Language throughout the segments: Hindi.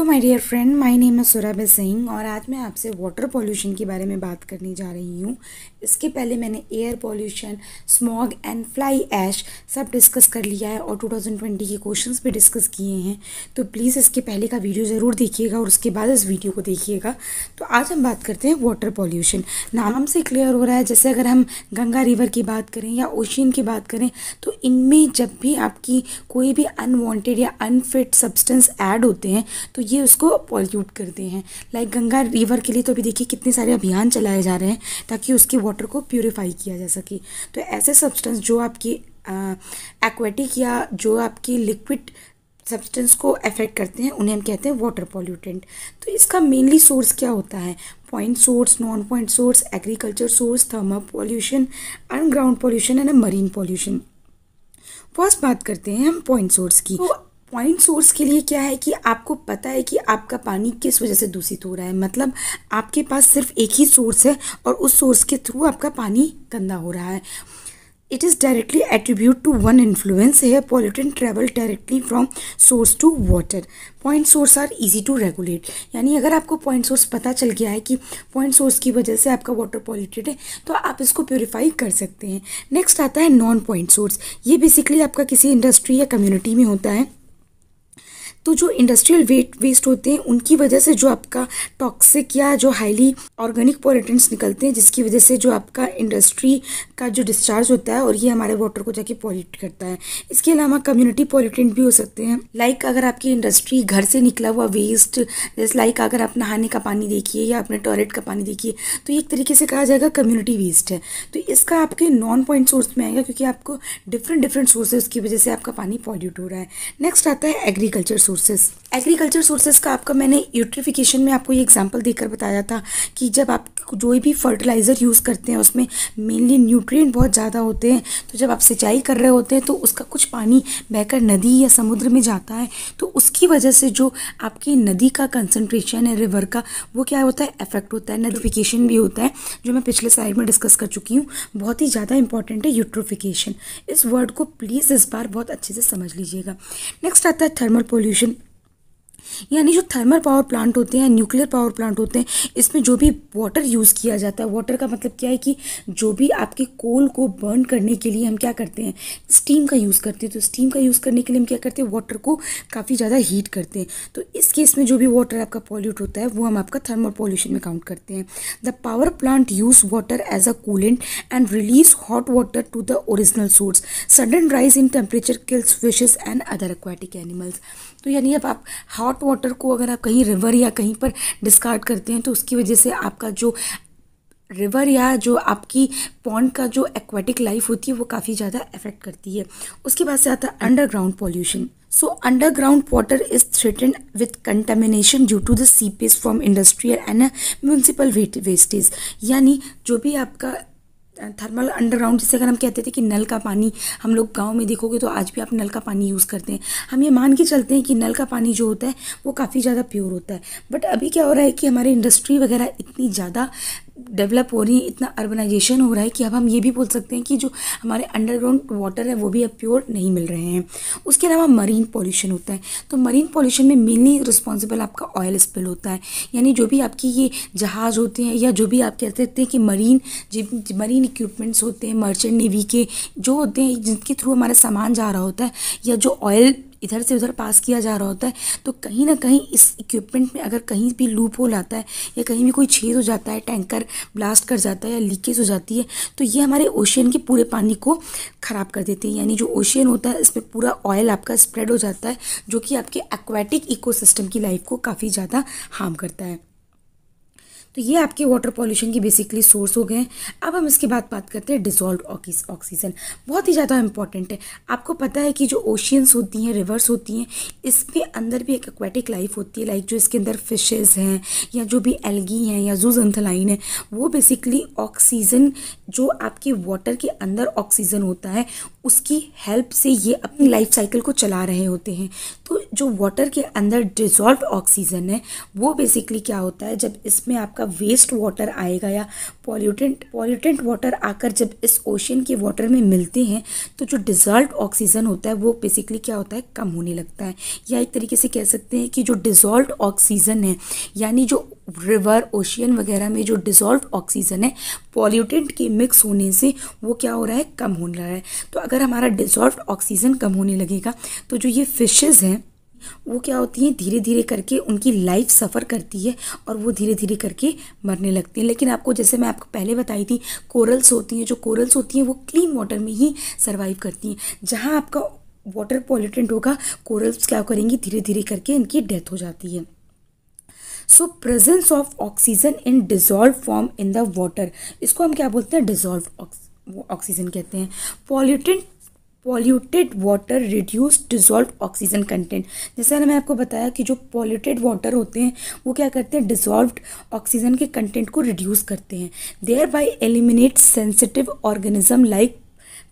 Hello my dear friend my name है सुरभ सिंह और आज मैं आपसे वाटर पॉल्यूशन के बारे में बात करने जा रही हूँ इसके पहले मैंने air pollution smog and fly ash सब डिस्कस कर लिया है और 2020 के क्वेश्चंस भी डिस्कस किए हैं तो प्लीज़ इसके पहले का वीडियो ज़रूर देखिएगा और उसके बाद इस वीडियो को देखिएगा तो आज हम बात करते हैं वाटर पॉल्यूशन नाम से क्लियर हो रहा है जैसे अगर हम गंगा रिवर की बात करें या ओशियन की बात करें तो इनमें जब भी आपकी कोई भी अनवॉन्टेड या अनफिट सब्सटेंस ऐड होते हैं तो ये उसको पॉल्यूट करते हैं लाइक गंगा रिवर के लिए तो अभी देखिए कितने सारे अभियान चलाए जा रहे हैं ताकि उसके वाटर को प्योरीफाई किया जा सके तो ऐसे सब्सटेंस जो आपकी एक्वेटिक या जो आपकी लिक्विड सब्सटेंस को अफेक्ट करते हैं उन्हें हम कहते हैं वाटर पॉल्यूटेंट तो इसका मेनली सोर्स क्या होता है point source non point source agriculture source thermal pollution underground pollution and marine pollution first बात करते हैं हम पॉइंट सोर्स की तो पॉइंट सोर्स के लिए क्या है कि आपको पता है कि आपका पानी किस वजह से दूषित हो रहा है मतलब आपके पास सिर्फ एक ही सोर्स है और उस सोर्स के थ्रू आपका पानी गंदा हो रहा है it is directly attribute to one influence है pollutant travel directly from source to water point source are easy to regulate यानी अगर आपको पॉइंट सोर्स पता चल गया है कि पॉइंट सोर्स की वजह से आपका वाटर पॉल्यूटेड है तो आप इसको प्योरीफाई कर सकते हैं नेक्स्ट आता है नॉन पॉइंट सोर्स ये बेसिकली आपका किसी इंडस्ट्री या कम्युनिटी में होता है तो जो इंडस्ट्रियल वेट वेस्ट होते हैं उनकी वजह से जो आपका टॉक्सिक या जो हाईली ऑर्गेनिक पोल्यूटेंट्स निकलते हैं जिसकी वजह से जो आपका इंडस्ट्री का जो डिस्चार्ज होता है और ये हमारे वाटर को जाके पॉल्यूट करता है इसके अलावा कम्युनिटी पॉल्यूटेंट भी हो सकते हैं लाइक अगर आपकी इंडस्ट्री घर से निकला हुआ वेस्ट जैसे लाइक अगर आप नहाने का पानी देखिए या अपने टॉयलेट का पानी देखिए तो एक तरीके से कहा जाएगा कम्युनिटी वेस्ट है तो इसका आपके नॉन पॉइंट सोर्स में आएगा क्योंकि आपको डिफरेंट डिफरेंट सोर्सेज की वजह से आपका पानी पॉल्यूट हो रहा है नेक्स्ट आता है एग्रीकल्चर resources एग्रीकल्चर सोर्सेज का आपका मैंने यूट्रिफिकेशन में आपको ये एग्जांपल देकर बताया था कि जब आप जो भी फर्टिलाइज़र यूज़ करते हैं उसमें मेनली न्यूट्रिएंट बहुत ज़्यादा होते हैं तो जब आप सिंचाई कर रहे होते हैं तो उसका कुछ पानी बहकर नदी या समुद्र में जाता है तो उसकी वजह से जो आपकी नदी का कंसनट्रेशन है रिवर का वो क्या होता है अफेक्ट होता है नदीफिकेशन भी होता है जो मैं पिछले साइड में डिस्कस कर चुकी हूँ बहुत ही ज़्यादा इंपॉर्टेंट है यूट्रोफिकेशन इस वर्ड को प्लीज़ इस बार बहुत अच्छे से समझ लीजिएगा नेक्स्ट आता है थर्मल पोल्यूशन यानी जो थर्मल पावर प्लांट होते हैं न्यूक्लियर पावर प्लांट होते हैं इसमें जो भी वाटर यूज़ किया जाता है वाटर का मतलब क्या है कि जो भी आपके कोल को बर्न करने के लिए हम क्या करते हैं स्टीम का यूज़ करते हैं तो स्टीम का यूज़ करने के लिए हम क्या करते हैं वाटर को काफ़ी ज़्यादा हीट करते हैं तो इस केस में जो भी वाटर आपका पॉल्यूट होता है वो हम आपका थर्मल पॉल्यूशन में काउंट करते हैं the power plant use water as a coolant and release hot water to the original source sudden rise in temperature kills fishes and other aquatic animals तो यानी अब आप हॉट हॉट वाटर को अगर आप कहीं रिवर या कहीं पर डिस्कार्ड करते हैं तो उसकी वजह से आपका जो रिवर या जो आपकी पॉन्ड का जो एक्वाटिक लाइफ होती है वो काफ़ी ज़्यादा इफेक्ट करती है उसके बाद से आता है underground pollution so underground water is threatened with contamination due to the seepage from industrial and municipal wastage यानी जो भी आपका थर्मल अंडरग्राउंड जिसे अगर हम कहते थे कि नल का पानी हम लोग गाँव में देखोगे तो आज भी आप नल का पानी यूज़ करते हैं हम ये मान के चलते हैं कि नल का पानी जो होता है वो काफ़ी ज़्यादा प्योर होता है बट अभी क्या हो रहा है कि हमारी इंडस्ट्री वगैरह इतनी ज़्यादा डेवलप हो रही हैं इतना अर्बनाइजेशन हो रहा है कि अब हम ये भी बोल सकते हैं कि जो हमारे अंडरग्राउंड वाटर है वो भी अब प्योर नहीं मिल रहे हैं उसके अलावा मरीन पॉल्यूशन होता है तो मरीन पॉल्यूशन में मेनली रिस्पॉन्सिबल आपका ऑयल स्पिल होता है यानी जो भी आपकी ये जहाज़ होते हैं या जो भी आप कहते हैं कि मरीन मरीन इक्विपमेंट्स होते हैं मर्चेंट नेवी के जो होते हैं जिनके थ्रू हमारा सामान जा रहा होता है या जो ऑयल इधर से उधर पास किया जा रहा होता है तो कहीं ना कहीं इस इक्विपमेंट में अगर कहीं भी लूप होल आता है या कहीं भी कोई छेद हो जाता है टैंकर ब्लास्ट कर जाता है या लीकेज हो जाती है तो ये हमारे ओशियन के पूरे पानी को ख़राब कर देते हैं यानी जो ओशियन होता है इसमें पूरा ऑयल आपका स्प्रेड हो जाता है जो कि आपके एक्वाटिक इकोसिस्टम की लाइफ को काफ़ी ज़्यादा हार्म करता है तो ये आपके वाटर पॉल्यूशन के बेसिकली सोर्स हो गए हैं अब हम इसके बाद बात करते हैं डिजोल्व ऑक्सीजन बहुत ही ज़्यादा इंपॉर्टेंट है आपको पता है कि जो ओशियंस होती हैं रिवर्स होती हैं इसके अंदर भी एक एक्वेटिक लाइफ होती है लाइक जो इसके अंदर फिशेज़ हैं या जो भी एल्गी हैं या जूजंथलाइन है वो बेसिकली ऑक्सीजन जो आपके वाटर के अंदर ऑक्सीजन होता है उसकी हेल्प से ये अपनी लाइफ साइकिल को चला रहे होते हैं तो जो वाटर के अंदर डिजोल्व ऑक्सीजन है वो बेसिकली क्या होता है जब इसमें आपका आपका वेस्ट वाटर आएगा या पॉल्यूटेंट पॉल्यूटेंट वाटर आकर जब इस ओशन के वाटर में मिलते हैं तो जो डिजॉल्व ऑक्सीजन होता है वो बेसिकली क्या होता है कम होने लगता है या एक तरीके से कह सकते हैं कि जो डिजॉल्व ऑक्सीजन है यानी जो रिवर ओशियन वगैरह में जो डिजॉल्व ऑक्सीजन है पॉल्यूटेंट के मिक्स होने से वो क्या हो रहा है कम होने लग रहा है तो अगर हमारा डिजॉल्व ऑक्सीजन कम होने लगेगा तो जो ये फिशेज़ हैं वो क्या होती हैं धीरे धीरे करके उनकी लाइफ सफ़र करती है और वो धीरे धीरे करके मरने लगती हैं लेकिन आपको जैसे मैं आपको पहले बताई थी कोरल्स होती हैं जो कोरल्स होती हैं वो क्लीन वाटर में ही सर्वाइव करती हैं जहाँ आपका वाटर पॉल्यूटेंट होगा कोरल्स क्या करेंगी धीरे धीरे करके इनकी डेथ हो जाती है so presence of oxygen in dissolve form in the water इसको हम क्या बोलते हैं डिजॉल्व ऑक्सीजन कहते हैं pollutant polluted water reduce dissolve oxygen content जैसे मैंने आपको बताया कि जो पॉल्यूटेड वाटर होते हैं वो क्या करते हैं डिजोल्व ऑक्सीजन के कंटेंट को रिड्यूस करते हैं thereby eliminate sensitive organism like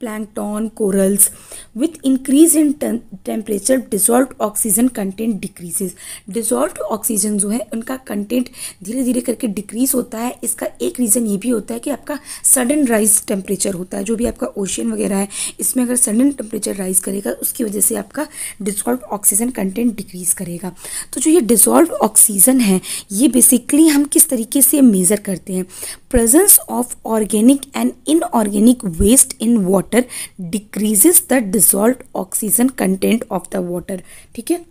plankton corals with increase in temperature dissolved oxygen content decreases dissolved oxygen जो है उनका content धीरे धीरे करके decrease होता है इसका एक reason ये भी होता है कि आपका sudden rise temperature होता है जो भी आपका ocean वगैरह है इसमें अगर sudden temperature rise करेगा उसकी वजह से आपका dissolved oxygen content decrease करेगा तो जो ये dissolved oxygen है ये basically हम किस तरीके से मेज़र करते हैं presence of organic and inorganic waste in water water decreases the dissolved oxygen content of the water ठीक है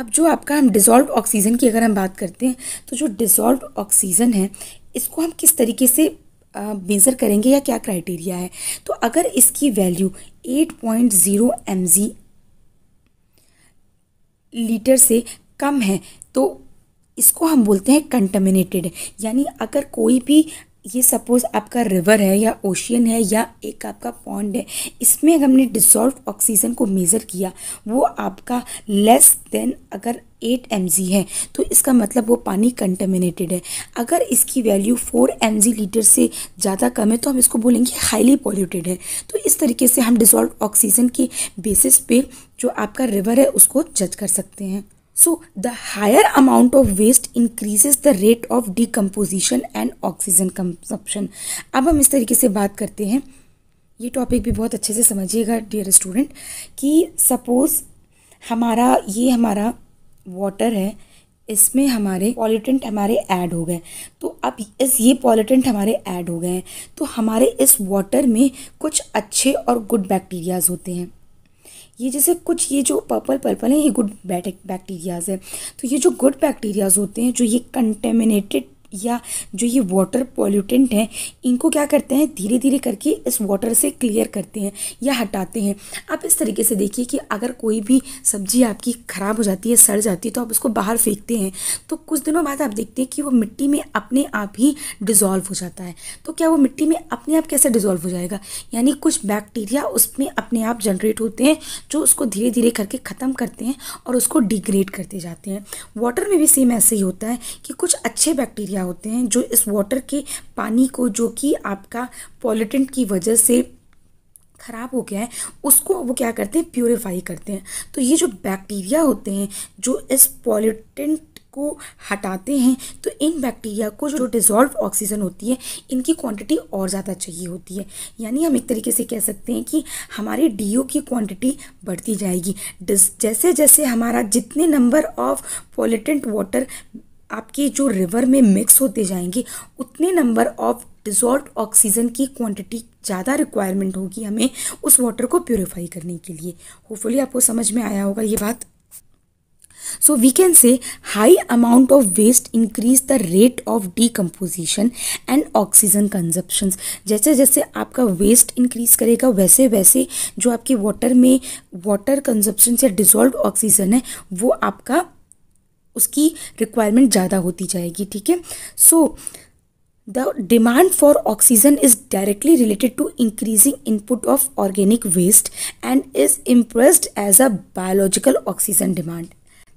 अब जो आपका हम डिज़ोल्व ऑक्सीजन की अगर हम बात करते हैं तो जो डिज़ोल्व ऑक्सीजन है इसको हम किस तरीके से मेज़र करेंगे या क्या क्राइटेरिया है तो अगर इसकी वैल्यू 8.0 पॉइंट लीटर से कम है तो इसको हम बोलते हैं कंटमिनेटेड यानी अगर कोई भी ये सपोज़ आपका रिवर है या ओशियन है या एक आपका पॉन्ड है इसमें अगर हमने डिसॉल्व ऑक्सीजन को मेज़र किया वो आपका लेस देन अगर एट एम है तो इसका मतलब वो पानी कंटेमिनेटेड है अगर इसकी वैल्यू फोर एम लीटर से ज़्यादा कम है तो हम इसको बोलेंगे हाईली पॉल्यूटेड है तो इस तरीके से हम डिसॉल्व ऑक्सीजन के बेसिस पे जो आपका रिवर है उसको जज कर सकते हैं So the higher amount of waste increases the rate of decomposition and oxygen consumption. अब हम इस तरीके से बात करते हैं ये टॉपिक भी बहुत अच्छे से समझिएगा डियर स्टूडेंट कि सपोज़ हमारा ये हमारा वाटर है इसमें हमारे पॉलिटेंट हमारे ऐड हो गए तो अब इस ये पॉलिटेंट हमारे ऐड हो गए हैं तो हमारे इस वाटर में कुछ अच्छे और गुड बैक्टीरियाज होते हैं ये जैसे कुछ ये जो पर्पल पर्पल है ये गुड बैक्टीरियाज़ है तो ये जो गुड बैक्टीरियाज़ होते हैं जो ये कंटेमिनेटेड या जो ये वाटर पॉल्यूटेंट हैं इनको क्या करते हैं धीरे धीरे करके इस वाटर से क्लियर करते हैं या हटाते हैं आप इस तरीके से देखिए कि अगर कोई भी सब्जी आपकी ख़राब हो जाती है सड़ जाती है तो आप उसको बाहर फेंकते हैं तो कुछ दिनों बाद आप देखते हैं कि वो मिट्टी में अपने आप ही डिज़ोल्व हो जाता है तो क्या वो मिट्टी में अपने आप कैसे डिज़ोल्व हो जाएगा यानी कुछ बैक्टीरिया उसमें अपने आप जनरेट होते हैं जो उसको धीरे धीरे करके ख़त्म करते हैं और उसको डिग्रेड करते जाते हैं वाटर में भी सेम ऐसे ही होता है कि कुछ अच्छे बैक्टीरिया होते हैं जो इस वाटर के पानी को जो कि आपका पॉलिटेंट की वजह से ख़राब हो गया है उसको वो क्या करते हैं प्योरीफाई करते हैं तो ये जो बैक्टीरिया होते हैं जो इस पॉलिटेंट को हटाते हैं तो इन बैक्टीरिया को जो डिज़ोल्व ऑक्सीजन होती है इनकी क्वांटिटी और ज़्यादा चाहिए होती है यानी हम एक तरीके से कह सकते हैं कि हमारे डीओ की क्वांटिटी बढ़ती जाएगी जैसे जैसे हमारा जितने नंबर ऑफ पॉलिटेंट वाटर आपके जो रिवर में मिक्स होते जाएंगे उतने नंबर ऑफ डिजॉल्व ऑक्सीजन की क्वांटिटी ज़्यादा रिक्वायरमेंट होगी हमें उस वाटर को प्योरीफाई करने के लिए होपफुली आपको समझ में आया होगा ये बात so we can say high amount of waste increase the rate of decomposition and oxygen consumption जैसे जैसे आपका वेस्ट इंक्रीज करेगा वैसे वैसे जो आपके वाटर में वाटर कंजप्शन या डिजॉल्व ऑक्सीजन है वो आपका उसकी रिक्वायरमेंट ज़्यादा होती जाएगी ठीक है so the demand for oxygen is directly related to increasing input of organic waste and is impressed as a biological oxygen demand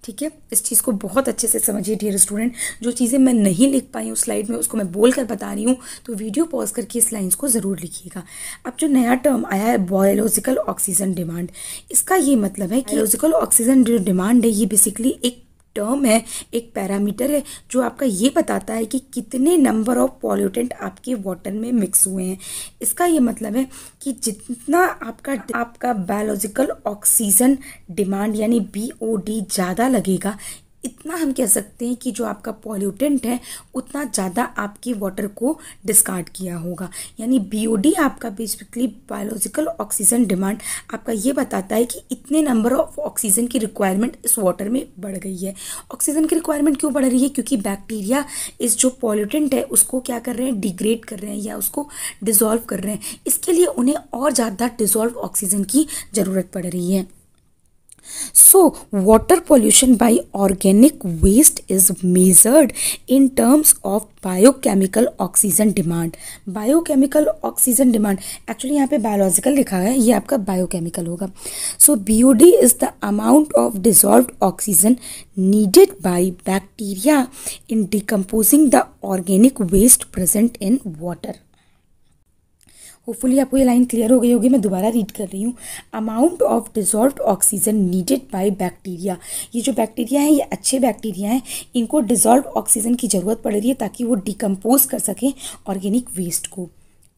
ठीक है इस चीज़ को बहुत अच्छे से समझिए डियर स्टूडेंट जो चीज़ें मैं नहीं लिख पाई हूँ स्लाइड में उसको मैं बोल कर बता रही हूँ तो वीडियो पॉज करके इस लाइन्स को ज़रूर लिखिएगा अब जो नया टर्म आया है बायोलॉजिकल ऑक्सीजन डिमांड इसका ये मतलब है कि बायोलॉजिकल ऑक्सीजन जो डिमांड है ये बेसिकली एक टर्म है एक पैरामीटर है जो आपका ये बताता है कि कितने नंबर ऑफ पॉल्यूटेंट आपके वाटर में मिक्स हुए हैं इसका ये मतलब है कि जितना आपका आपका बायोलॉजिकल ऑक्सीजन डिमांड यानी बी ज़्यादा लगेगा इतना हम कह सकते हैं कि जो आपका पॉल्यूटेंट है उतना ज़्यादा आपकी वाटर को डिस्कार्ड किया होगा यानी बीओडी आपका बेसिकली बायोलॉजिकल ऑक्सीजन डिमांड आपका ये बताता है कि इतने नंबर ऑफ ऑक्सीजन की रिक्वायरमेंट इस वाटर में बढ़ गई है ऑक्सीजन की रिक्वायरमेंट क्यों बढ़ रही है क्योंकि बैक्टीरिया इस जो पॉल्यूटेंट है उसको क्या कर रहे हैं डिग्रेड कर रहे हैं या उसको डिजोल्व कर रहे हैं इसके लिए उन्हें और ज़्यादा डिजोल्व ऑक्सीजन की ज़रूरत पड़ रही है So, water pollution by organic waste is measured in terms of biochemical oxygen demand biochemical oxygen demand actually यहाँ पे बायोलॉजिकल लिखा है ये आपका बायोकेमिकल होगा so BOD is the amount of dissolved oxygen needed by bacteria in decomposing the organic waste present in water hopefully आपको ये लाइन क्लियर हो गई होगी मैं दोबारा रीड कर रही हूँ amount of dissolve oxygen needed by bacteria ये जो बैक्टीरिया हैं ये अच्छे बैक्टीरिया हैं इनको डिजॉल्व ऑक्सीजन की ज़रूरत पड़ रही है ताकि वो डिकम्पोज कर सकें ऑर्गेनिक वेस्ट को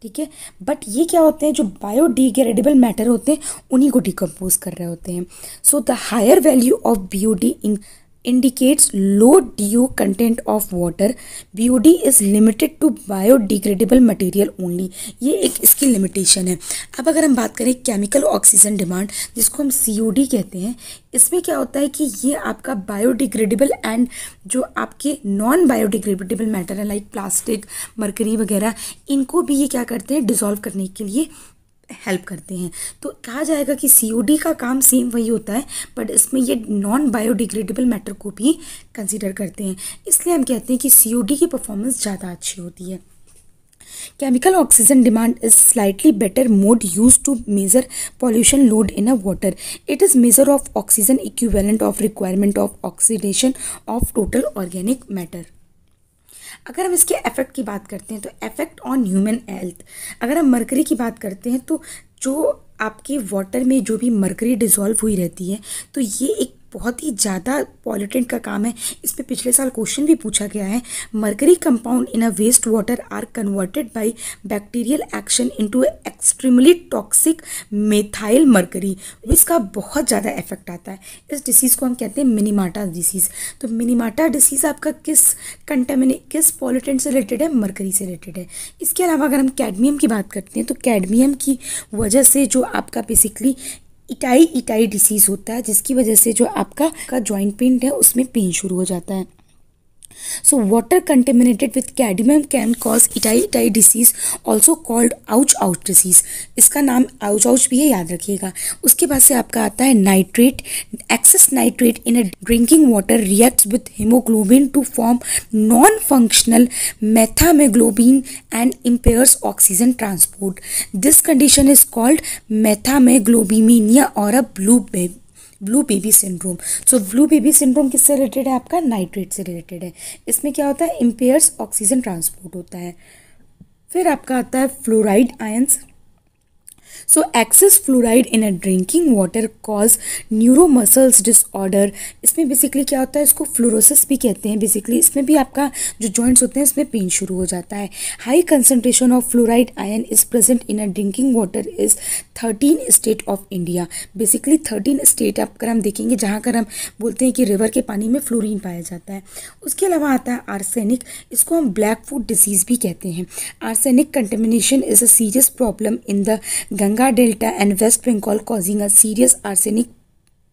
ठीक है बट ये क्या होते हैं जो बायोडिग्रेडेबल मैटर होते हैं उन्हीं को डिकम्पोज कर रहे होते हैं so the higher value of B in indicates low DO content of water. BOD is limited to biodegradable material only ये एक इसकी लिमिटेशन है अब अगर हम बात करें केमिकल ऑक्सीजन डिमांड जिसको हम सी कहते हैं इसमें क्या होता है कि ये आपका बायोडिग्रेडेबल एंड जो आपके नॉन बायोडिग्रेडेबल मैटर है लाइक प्लास्टिक मरकरी वगैरह इनको भी ये क्या करते हैं डिज़ोल्व करने के लिए हेल्प करते हैं तो कहा जाएगा कि सी का काम सेम वही होता है बट इसमें ये नॉन बायोडिग्रेडेबल मैटर को भी कंसिडर करते हैं इसलिए हम कहते हैं कि सी की परफॉर्मेंस ज़्यादा अच्छी होती है chemical oxygen demand is slightly better mode use to measure pollution load in a water it is measure of oxygen equivalent of requirement of oxidation of total organic matter अगर हम इसके इफ़ेक्ट की बात करते हैं तो इफ़ेक्ट ऑन ह्यूमन हेल्थ अगर हम मरकरी की बात करते हैं तो जो आपके वाटर में जो भी मरकरी डिजॉल्व हुई रहती है तो ये एक बहुत ही ज़्यादा पॉलिटेंट का काम है इस पर पिछले साल क्वेश्चन भी पूछा गया है mercury compound in a waste water are converted by bacterial action into extremely toxic methyl mercury इसका बहुत ज़्यादा इफेक्ट आता है इस डिसीज़ को हम कहते हैं मिनीमाटा डिसीज़ तो मिनीमाटा डिसीज़ आपका किस कंटेमिने किस पॉलिटेंट से रिलेटेड है मरकरी से रिलेटेड है इसके अलावा अगर हम कैडमियम की बात करते हैं तो कैडमियम की वजह से जो आपका बेसिकली इटाई इटाई डिसीज़ होता है जिसकी वजह से जो आपका का जॉइंट पेंट है उसमें पेन शुरू हो जाता है So water contaminated with cadmium can cause itai itai disease also called ouch ouch disease. इसका नाम ouch ouch भी है याद रखिएगा उसके बाद से आपका आता है nitrate excess nitrate in a drinking water reacts with haemoglobin to form non functional methaemoglobin and impairs oxygen transport this condition is called methaemoglobinaemia और a blue blue baby syndrome so blue baby syndrome किससे रिलेटेड है आपका नाइट्रेट से रिलेटेड है इसमें क्या होता है इम्पेयर्स ऑक्सीजन ट्रांसपोर्ट होता है फिर आपका आता है fluoride ions excess fluoride in a drinking water cause neuro muscles disorder इसमें बेसिकली क्या होता है इसको फ्लोरोसिस भी कहते हैं बेसिकली इसमें भी आपका जो जॉइंट्स होते हैं इसमें पेन शुरू हो जाता है high concentration of fluoride ion is present in a drinking water is thirteen state of India basically thirteen state अगर हम देखेंगे जहाँ कर हम बोलते हैं कि रिवर के पानी में फ्लोरिन पाया जाता है उसके अलावा आता है आर्सेनिक इसको हम ब्लैक फूड डिजीज भी कहते हैं arsenic contamination is a serious problem in the Ganga delta and West Bengal causing a serious arsenic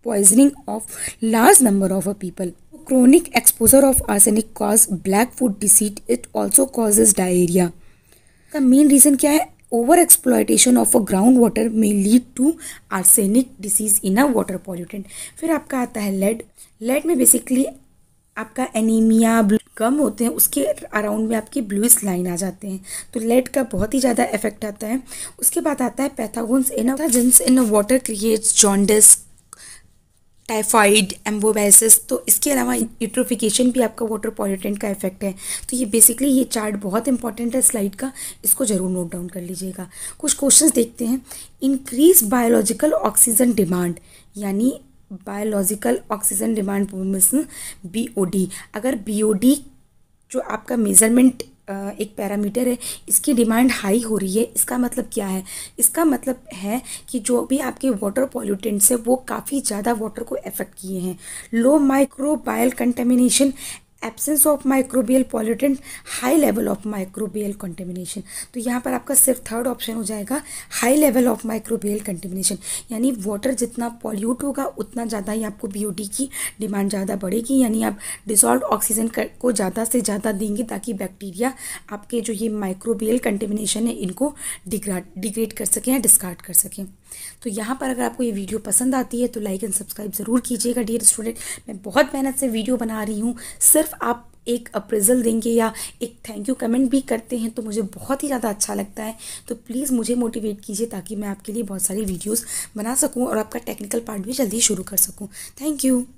poisoning of large number of a people chronic exposure of arsenic cause black foot disease it also causes diarrhoea का मेन रीजन क्या है over exploitation of a ground water में lead to arsenic disease in a water pollutant फिर आपका आता है लेड लेड में बेसिकली आपका एनीमिया कम होते हैं उसके अराउंड में आपकी ब्लूइस लाइन आ जाते हैं तो लेड का बहुत ही ज़्यादा इफेक्ट आता है उसके बाद आता है pathogens in genes in water creates jaundice typhoid amoebiasis तो इसके अलावा यूट्रोफिकेशन भी आपका वाटर पॉल्यूटेंट का इफेक्ट है तो ये बेसिकली ये चार्ट बहुत इंपॉर्टेंट है स्लाइड का इसको ज़रूर नोट डाउन कर लीजिएगा कुछ क्वेश्चंस देखते हैं इंक्रीज बायोलॉजिकल ऑक्सीजन डिमांड यानी biological oxygen demand permission B अगर बी जो आपका मेज़रमेंट एक पैरामीटर है इसकी डिमांड हाई हो रही है इसका मतलब क्या है इसका मतलब है कि जो भी आपके वाटर पॉल्यूटेंट्स हैं वो काफ़ी ज़्यादा वाटर को अफेक्ट किए हैं low microbial contamination absence of microbial pollutant high level of microbial contamination तो यहाँ पर आपका सिर्फ थर्ड ऑप्शन हो जाएगा high level of microbial contamination यानी वाटर जितना पॉल्यूट होगा उतना ज़्यादा ही आपको बीओडी की डिमांड ज़्यादा बढ़ेगी यानी आप डिजॉल्व ऑक्सीजन को ज़्यादा से ज़्यादा देंगे ताकि बैक्टीरिया आपके जो ये माइक्रोबियल कंटेमिनेशन है इनको डिग्रेड डिग्रेड कर सकें या डिस्कार्ड कर सकें तो यहाँ पर अगर आपको ये वीडियो पसंद आती है तो लाइक एंड सब्सक्राइब ज़रूर कीजिएगा डियर स्टूडेंट मैं बहुत मेहनत से वीडियो बना रही हूँ सिर्फ आप एक अप्रेजल देंगे या एक थैंक यू कमेंट भी करते हैं तो मुझे बहुत ही ज़्यादा अच्छा लगता है तो प्लीज़ मुझे मोटिवेट कीजिए ताकि मैं आपके लिए बहुत सारी वीडियोज़ बना सकूँ और आपका टेक्निकल पार्ट भी जल्दी शुरू कर सकूँ थैंक यू